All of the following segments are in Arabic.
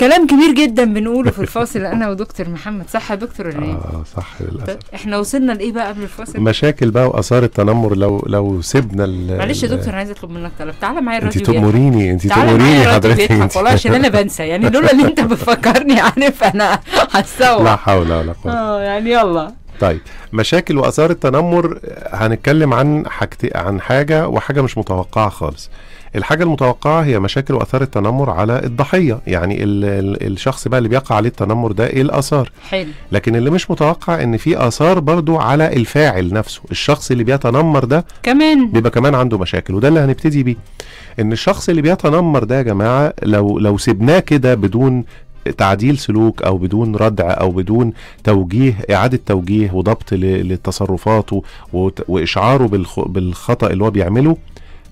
كلام كبير جدا بنقوله في الفاصل انا ودكتور محمد صح يا دكتور ولا ايه؟ اه صح للاسف طيب، احنا وصلنا لايه بقى قبل الفاصل؟ مشاكل بقى واثار التنمر لو لو سيبنا ال معلش يا دكتور انا عايز اطلب منك طلب تعالى معايا الراديو انت تأمريني انت تأمريني حضرتك انت والله عشان انا بنسى يعني لولا ان انت بتفكرني عارف انا هتسوى لا حول ولا قوه اه يعني يلا طيب مشاكل واثار التنمر هنتكلم عن حاجت... عن حاجه وحاجه مش متوقعه خالص الحاجه المتوقعه هي مشاكل واثار التنمر على الضحيه يعني ال... ال... الشخص بقى اللي بيقع عليه التنمر ده ايه الاثار حلو لكن اللي مش متوقع ان في اثار برضو على الفاعل نفسه الشخص اللي بيتنمر ده كمان بيبقى كمان عنده مشاكل وده اللي هنبتدي بيه ان الشخص اللي بيتنمر ده يا جماعه لو لو سبناه كده بدون تعديل سلوك او بدون ردع او بدون توجيه اعاده توجيه وضبط لتصرفاته واشعاره بالخطا اللي هو بيعمله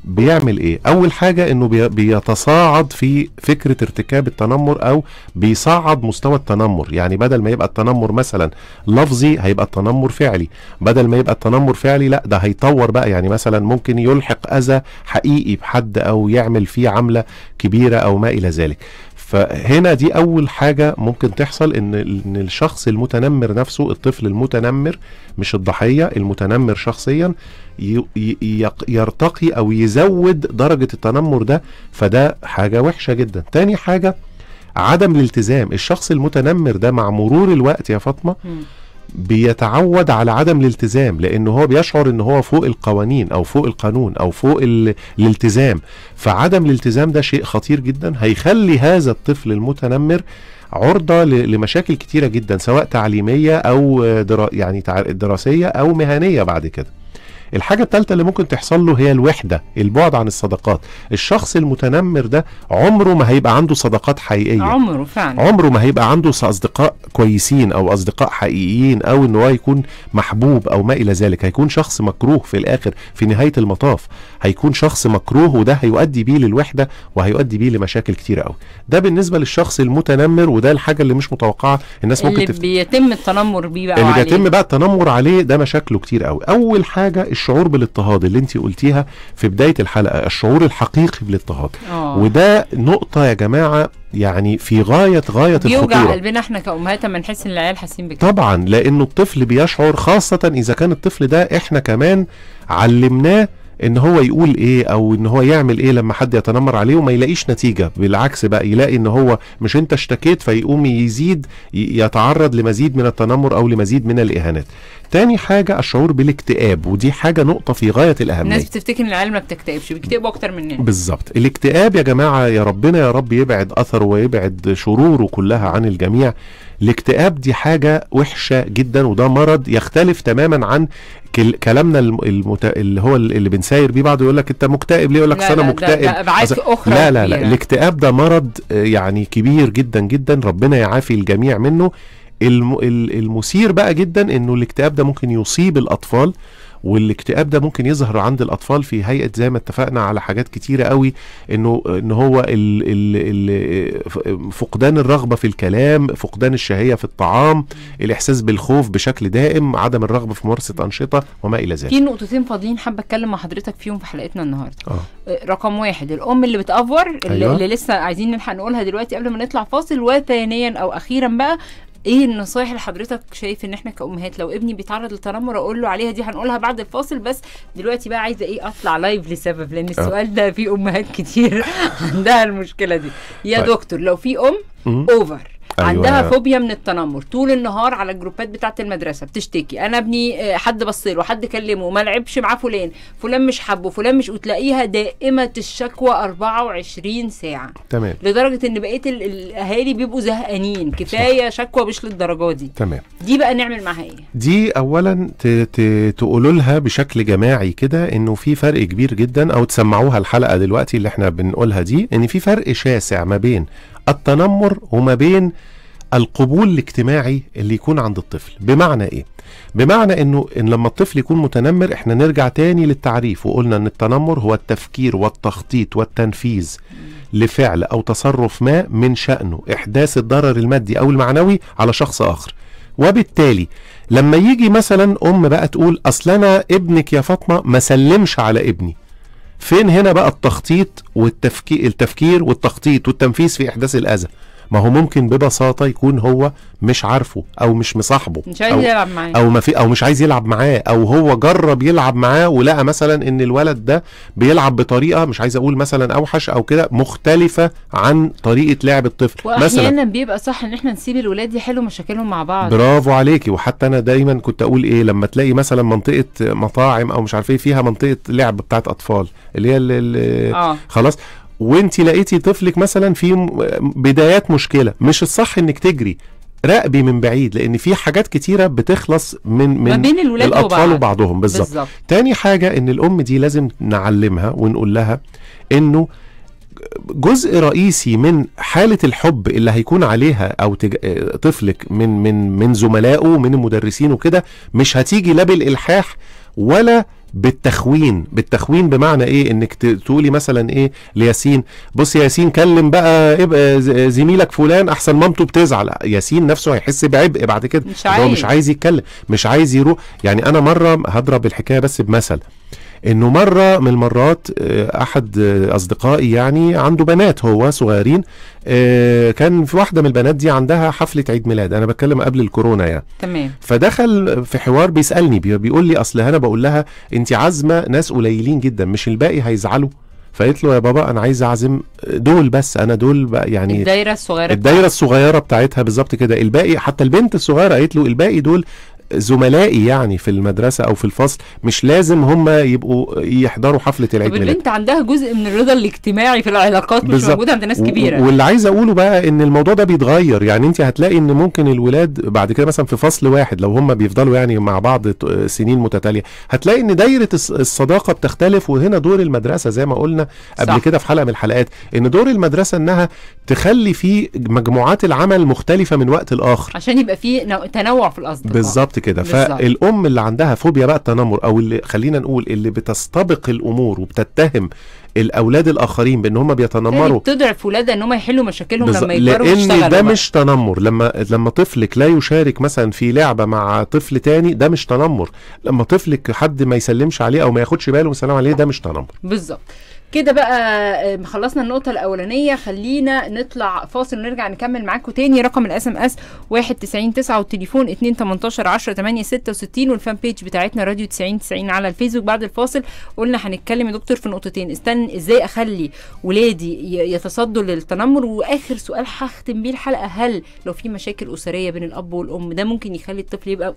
بيعمل ايه اول حاجه انه بيتصاعد في فكره ارتكاب التنمر او بيصعد مستوى التنمر يعني بدل ما يبقى التنمر مثلا لفظي هيبقى التنمر فعلي بدل ما يبقى التنمر فعلي لا ده هيطور بقى يعني مثلا ممكن يلحق اذى حقيقي بحد او يعمل فيه عمله كبيره او ما الى ذلك فهنا دي اول حاجه ممكن تحصل ان ان الشخص المتنمر نفسه الطفل المتنمر مش الضحيه المتنمر شخصيا يرتقي او يزود درجه التنمر ده فده حاجه وحشه جدا تاني حاجه عدم الالتزام الشخص المتنمر ده مع مرور الوقت يا فاطمه بيتعود على عدم الالتزام لان هو بيشعر ان هو فوق القوانين او فوق القانون او فوق الالتزام فعدم الالتزام ده شيء خطير جدا هيخلي هذا الطفل المتنمر عرضة لمشاكل كتيرة جدا سواء تعليمية أو درا يعني دراسية أو مهنية بعد كده الحاجة الثالثة اللي ممكن تحصل له هي الوحدة البعد عن الصداقات الشخص المتنمر ده عمره ما هيبقى عنده صداقات حقيقية عمره فعلا عمره ما هيبقى عنده أصدقاء كويسين أو أصدقاء حقيقيين أو إن هو يكون محبوب أو ما إلى ذلك هيكون شخص مكروه في الآخر في نهاية المطاف هيكون شخص مكروه وده هيؤدي بيه للوحدة وهيؤدي بيه لمشاكل كتير قوي ده بالنسبة للشخص المتنمر وده الحاجة اللي مش متوقعة الناس ممكن اللي تفت... بيتم التنمر بيه بقى اللي بيتم بقى التنمر عليه ده مشاكله كتير قوي أول حاجة الشعور بالاضطهاد اللي انت قلتيها في بدايه الحلقه الشعور الحقيقي بالاضطهاد أوه. وده نقطه يا جماعه يعني في غايه غايه الخطوره بيوجع قلبنا احنا كامهات لما نحس ان العيال حاسين بكده طبعا لانه الطفل بيشعر خاصه اذا كان الطفل ده احنا كمان علمناه ان هو يقول ايه او ان هو يعمل ايه لما حد يتنمر عليه وما يلاقيش نتيجه بالعكس بقى يلاقي ان هو مش انت اشتكيت فيقوم يزيد يتعرض لمزيد من التنمر او لمزيد من الاهانات تاني حاجه الشعور بالاكتئاب ودي حاجه نقطه في غايه الاهميه الناس بتفتكر ان العيال ما بتكتئبش بيكتئبوا اكتر مننا بالظبط الاكتئاب يا جماعه يا ربنا يا رب يبعد اثره ويبعد شروره كلها عن الجميع الاكتئاب دي حاجه وحشه جدا وده مرض يختلف تماما عن كلامنا المت... اللي هو اللي بنساير بيه بعض يقول لك انت مكتئب ليه يقول لك انا مكتئب ده ده أخرى لا لا لا الاكتئاب ده مرض آه، يعني كبير جدا جدا ربنا يعافي الجميع منه الم... المثير بقى جدا انه الاكتئاب ده ممكن يصيب الاطفال والاكتئاب ده ممكن يظهر عند الاطفال في هيئه زي ما اتفقنا على حاجات كتيره قوي انه ان هو ال ال فقدان الرغبه في الكلام فقدان الشهيه في الطعام الاحساس بالخوف بشكل دائم عدم الرغبه في ممارسه انشطه وما الى ذلك في نقطتين فاضيين حابه اتكلم مع حضرتك فيهم في حلقتنا النهارده آه. آه، رقم واحد الام اللي بتافور اللي, أيوة. اللي لسه عايزين نلحق نقولها دلوقتي قبل ما نطلع فاصل وثانيا او اخيرا بقى ايه النصايح اللي حضرتك شايف ان احنا كامهات لو ابني بيتعرض للتنمر اقول له عليها دي هنقولها بعد الفاصل بس دلوقتي بقى عايزه ايه اطلع لايف لسبب لان آه. السؤال ده في امهات كتير عندها المشكله دي يا طيب. دكتور لو في ام اوفر أيوة. عندها فوبيا من التنمر طول النهار على الجروبات بتاعه المدرسه بتشتكي انا ابني آه، حد بصيله حد كلمه ما لعبش معاه فلان فلان مش حبه فلان مش وتلاقيها دائمه الشكوى 24 ساعه تمام لدرجه ان بقيه الاهالي بيبقوا زهقانين كفايه صح. شكوى مش للدرجه دي تمام دي بقى نعمل معاها ايه دي اولا تقولوا لها بشكل جماعي كده انه في فرق كبير جدا او تسمعوها الحلقه دلوقتي اللي احنا بنقولها دي ان في فرق شاسع ما بين التنمر وما بين القبول الاجتماعي اللي يكون عند الطفل بمعنى ايه بمعنى انه ان لما الطفل يكون متنمر احنا نرجع تاني للتعريف وقلنا ان التنمر هو التفكير والتخطيط والتنفيذ لفعل او تصرف ما من شأنه احداث الضرر المادي او المعنوي على شخص اخر وبالتالي لما يجي مثلا ام بقى تقول اصل انا ابنك يا فاطمه ما سلمش على ابني فين هنا بقى التخطيط والتفكير التفكير والتخطيط والتنفيذ في احداث الاذى ما هو ممكن ببساطه يكون هو مش عارفه او مش مصاحبه مش عايز يلعب معاه او ما في او مش عايز يلعب معاه او هو جرب يلعب معاه ولقى مثلا ان الولد ده بيلعب بطريقه مش عايز اقول مثلا اوحش او كده مختلفه عن طريقه لعب الطفل مثلا بيبقى صح ان احنا نسيب الولاد يحلوا مشاكلهم مع بعض برافو عليكي وحتى انا دايما كنت اقول ايه لما تلاقي مثلا منطقه مطاعم او مش عارف ايه فيها منطقه لعب بتاعت اطفال اللي هي اللي آه. خلاص وانت لقيتي طفلك مثلا في بدايات مشكله مش الصح انك تجري راقبي من بعيد لان في حاجات كتيره بتخلص من من ما بين الولاد الاطفال وبعضهم بالظبط تاني حاجه ان الام دي لازم نعلمها ونقول لها انه جزء رئيسي من حالة الحب اللي هيكون عليها أو تج... طفلك من من من زملائه من المدرسين وكده مش هتيجي لا بالإلحاح ولا بالتخوين بالتخوين بمعنى ايه انك تقولي مثلا ايه لياسين بص ياسين كلم بقى ابقى زميلك فلان احسن مامته بتزعل ياسين نفسه هيحس بعبء بعد كده مش عايز. هو مش عايز يتكلم مش عايز يروح يعني انا مره هضرب الحكايه بس بمثل انه مره من المرات آه، احد آه، اصدقائي يعني عنده بنات هو صغيرين آه، كان في واحده من البنات دي عندها حفله عيد ميلاد انا بتكلم قبل الكورونا يعني تمام فدخل في حوار بيسالني بيقول لي اصل انا بقول لها انت عازمه ناس قليلين جدا مش الباقي هيزعلوا فقلت له يا بابا انا عايز اعزم دول بس انا دول بقى يعني الدايره الصغيره الدايره الصغيره بتاعتها بالظبط كده الباقي حتى البنت الصغيره قالت له الباقي دول زملائي يعني في المدرسه او في الفصل مش لازم هم يبقوا يحضروا حفله العيد ميلاد البنت عندها جزء من الرضا الاجتماعي في العلاقات مش موجوده عند ناس كبيره واللي عايز اقوله بقى ان الموضوع ده بيتغير يعني انت هتلاقي ان ممكن الولاد بعد كده مثلا في فصل واحد لو هم بيفضلوا يعني مع بعض سنين متتاليه هتلاقي ان دايره الصداقه بتختلف وهنا دور المدرسه زي ما قلنا قبل كده في حلقه من الحلقات ان دور المدرسه انها تخلي في مجموعات العمل مختلفه من وقت لاخر عشان يبقى في تنوع في الاصدقاء بالظبط بالظبط كده فالام اللي عندها فوبيا بقى التنمر او اللي خلينا نقول اللي بتستبق الامور وبتتهم الاولاد الاخرين بان هم بيتنمروا يعني بتضعف ولادها ان هم يحلوا مشاكلهم بز... لما يكبروا لان ده مش تنمر لما لما طفلك لا يشارك مثلا في لعبه مع طفل تاني ده مش تنمر لما طفلك حد ما يسلمش عليه او ما ياخدش باله ويسلم عليه ده مش تنمر بالظبط كده بقى آه، خلصنا النقطة الأولانية خلينا نطلع فاصل ونرجع نكمل معاكم تاني رقم الاس ام اس 19 والتليفون 2 18 10 8 66 والفان بيج بتاعتنا راديو 90 90 على الفيسبوك بعد الفاصل قلنا هنتكلم يا دكتور في نقطتين استنى ازاي اخلي ولادي يتصدوا للتنمر واخر سؤال هختم بيه الحلقه هل لو في مشاكل اسريه بين الاب والام ده ممكن يخلي الطفل يبقى